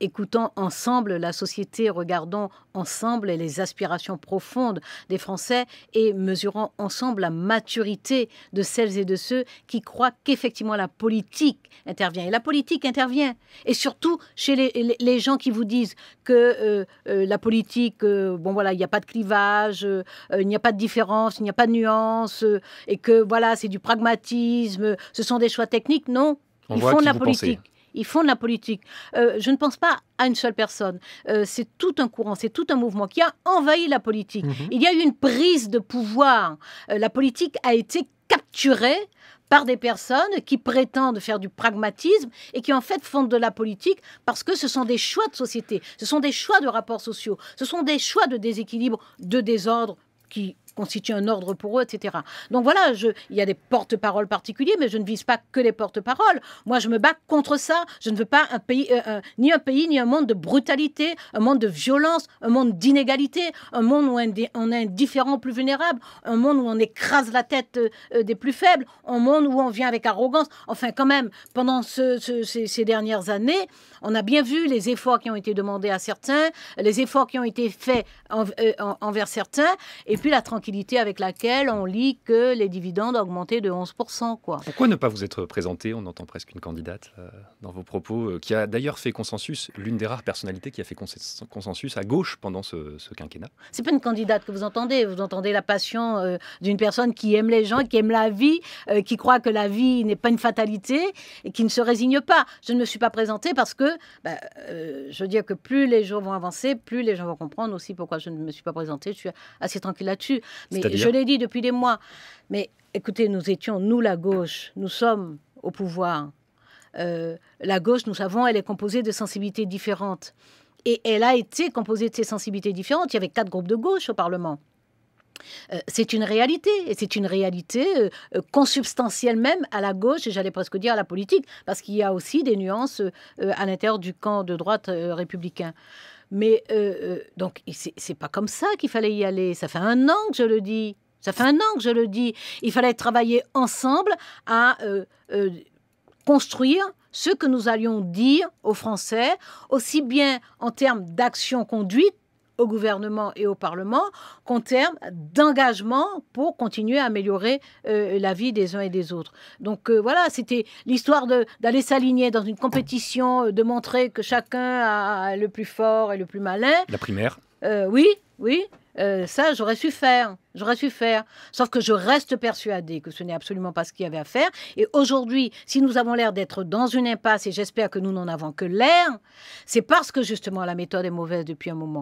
écoutant ensemble la société, regardons ensemble les aspirations profondes des Français et mesurant ensemble la maturité de celles et de ceux qui croient qu'effectivement la politique intervient. Et la politique intervient. Et surtout chez les, gens qui vous disent que euh, euh, la politique, euh, bon voilà, il n'y a pas de clivage, il n'y a pas de différence, il n'y a pas de nuance, et que voilà, c'est du pragmatisme, ce sont des choix techniques. Non, ils font de la politique. Ils font de la politique. Euh, je ne pense pas à une seule personne. Euh, c'est tout un courant, c'est tout un mouvement qui a envahi la politique. Mhm. Il y a eu une prise de pouvoir. Euh, la politique a été capturée par des personnes qui prétendent faire du pragmatisme et qui en fait font de la politique parce que ce sont des choix de société, ce sont des choix de rapports sociaux, ce sont des choix de déséquilibre, de désordre qui constitue un ordre pour eux, etc. Donc voilà, je, il y a des porte-paroles particuliers, mais je ne vise pas que les porte-paroles. Moi, je me bats contre ça. Je ne veux pas un pays, euh, euh, ni un pays, ni un monde de brutalité, un monde de violence, un monde d'inégalité, un monde où on est indifférent plus vulnérable, un monde où on écrase la tête euh, des plus faibles, un monde où on vient avec arrogance. Enfin, quand même, pendant ces, dernières années, on a bien vu les efforts qui ont été demandés à certains, les efforts qui ont été faits envers certains, et puis la tranquillité avec laquelle on lit que les dividendes ont augmenté de 11%. Pourquoi ne pas vous être présenté On entend presque une candidate euh, dans vos propos, euh, qui a d'ailleurs fait consensus, l'une des rares personnalités qui a fait consensus à gauche pendant ce, ce quinquennat. C'est pas une candidate que vous entendez, vous entendez la passion euh, d'une personne qui aime les gens, qui aime la vie, qui croit que la vie n'est pas une fatalité et qui ne se résigne pas. Je ne me suis pas présentée parce que, bah, je veux dire que plus les jours vont avancer, plus les gens vont comprendre aussi pourquoi je ne me suis pas présentée. Je suis assez tranquille là-dessus. Mais je l'ai dit depuis des mois. Mais écoutez, nous étions, nous la gauche, nous sommes au pouvoir. Euh, la gauche, nous savons, elle est composée de sensibilités différentes. Et elle a été composée de ces sensibilités différentes. Il y avait quatre groupes de gauche au Parlement. Euh, c'est une réalité, et c'est une réalité euh, consubstantielle même à la gauche, et j'allais presque dire à la politique, parce qu'il y a aussi des nuances à l'intérieur du camp de droite républicain. Mais euh, euh donc, c'est pas comme ça qu'il fallait y aller. Ça fait un an que je le dis. Ça fait un an que je le dis. Il fallait travailler ensemble à euh, euh, construire ce que nous allions dire aux Français, aussi bien en termes d'action conduite au gouvernement et au Parlement qu'en termes d'engagement pour continuer à améliorer euh, la vie des uns et des autres. Donc euh, voilà, c'était l'histoire d'aller s'aligner dans une compétition, euh, de montrer que chacun a le plus fort et le plus malin. La primaire. oui, oui. ça, j'aurais su faire. J'aurais su faire. Sauf que je reste persuadée que ce n'est absolument pas ce qu'il y avait à faire. Et aujourd'hui, si nous avons l'air d'être dans une impasse, et j'espère que nous n'en avons que l'air, c'est parce que justement la méthode est mauvaise depuis un moment.